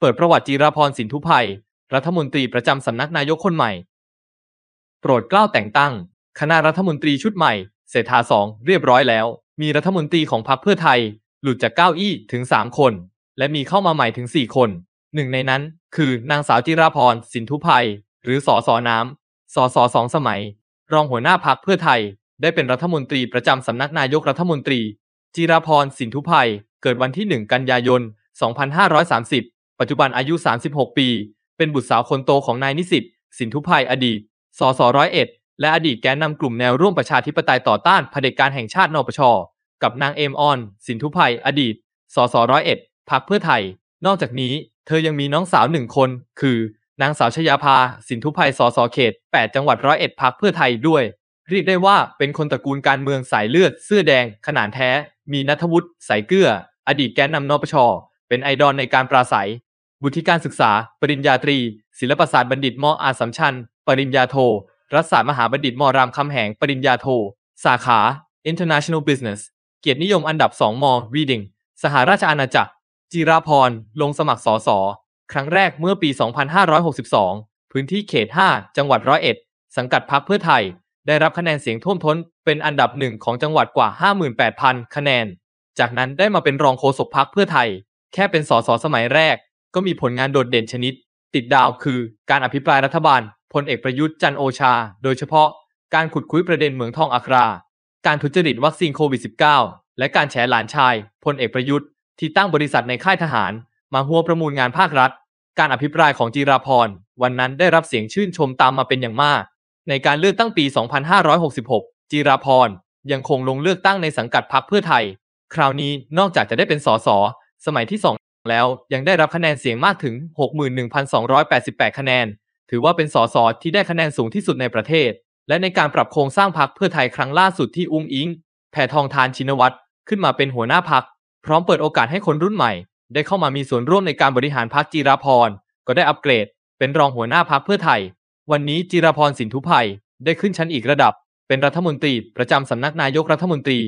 เปิดประวัติจีราพรสินธุภัยรัฐมนตรีประจำสำนักนายกคนใหม่ โปรดเกล้าแต่งตั้งคณะรัฐมนตรีชุดใหม่ เศรษฐาสอง เรียบร้อยแล้ว มีรัฐมนตรีของพรรคเพื่อไทยหลุดจากเก้าอี้ถึง 3 คน และมีเข้ามาใหม่ถึง 4 คนหนึ่งในนั้นคือนางสาวจิราพรสินธุภัยหรือสอสอน้ำสอสอสองสมัย รองหัวหน้าพรรคเพื่อไทยได้เป็นรัฐมนตรีประจำสำนักนายกรัฐมนตรีจิราพรสินธุภัยเกิดวันที่1กันยายน2530ปัจจุบันอายุ 36 ปี เป็นบุตรสาวคนโตของนายนิสิต สินทุพัยอดีต สสร้อยเอ็ด และอดีตแกนนำกลุ่มแนวร่วมประชาธิปไตยต่อต้านเผด็จการแห่งชาติ นปช กับนางเอมออน สินทุพัยอดีต สสร้อยเอ็ด พักเพื่อไทย นอกจากนี้ เธอยังมีน้องสาวหนึ่งคน คือ นางสาวชยาภา สินทุพัยสสเขต 8 จังหวัดร้อยเอ็ดพักเพื่อไทยด้วยเรียกได้ว่าเป็นคนตระกูลการเมืองสายเลือดเสื้อแดง ขนาดแท้ มีนัทวุฒิสายเกลืออดีตแกนนำนปช เป็นไอดอลในการปราศัยวุฒิการศึกษา ปริญญาตรี ศิลปศาสตร์บัณฑิต มออาสัมชัญปริญญาโท รัฐศาสตร์มหาบัณฑิตมอรามคำแหง ปริญญาโท สาขา International Business เกียรตินิยมอันดับ 2มอ Reading สหราชอาณาจักรจิราพร ลงสมัครสอสอ ครั้งแรกเมื่อปี 2562 พื้นที่เขต 5 จังหวัดร้อเอ็ด สังกัดพรรคเพื่อไทย ได้รับคะแนนเสียงท่วมท้นเป็นอันดับหนึ่งของจังหวัดกว่า 58,000 คะแนน จากนั้นได้มาเป็นรองโฆษกพรรคเพื่อไทย แค่เป็นสอสอสมัยแรกก็มีผลงานโดดเด่นชนิด ติดดาวคือการอภิปรายรัฐบาลพลเอกประยุทธ์จันโอชา โดยเฉพาะ การขุดคุยประเด็นเหมืองทองอัคราการทุจริตวัคซีนโควิด -19 และการแฉหลานชายพลเอกประยุทธ์ที่ตั้งบริษัทในค่ายทหาร มาหัวประมูลงานภาครัฐ การอภิปรายของจีราพรวันนั้นได้รับเสียงชื่นชมตามมาเป็นอย่างมาก ในการเลือกตั้งปี 2566จีราพรยังคงลงเลือกตั้งในสังกัดพรรคเพื่อไทย คราวนี้นอกจากจะได้เป็นสสสมัยที่สองแล้วยังได้รับคะแนนเสียงมากถึง 61,288 คะแนน ถือว่าเป็นสสที่ได้คะแนนสูงที่สุดในประเทศ และในการปรับโครงสร้างพรรคเพื่อไทยครั้งล่าสุดที่อุ้งอิงแผ่ทองทานชินวัตรขึ้นมาเป็นหัวหน้าพรรคพร้อมเปิดโอกาสให้คนรุ่นใหม่ ได้เข้ามามีส่วนร่วมในการบริหารพรรคจีรพรก็ได้อัปเกรดเป็นรองหัวหน้าพรรคเพื่อไทย วันนี้จีรพรสินทุไพได้ขึ้นชั้นอีกระดับ เป็นรัฐมนตรี ประจำสำนักนายกรัฐมนตรี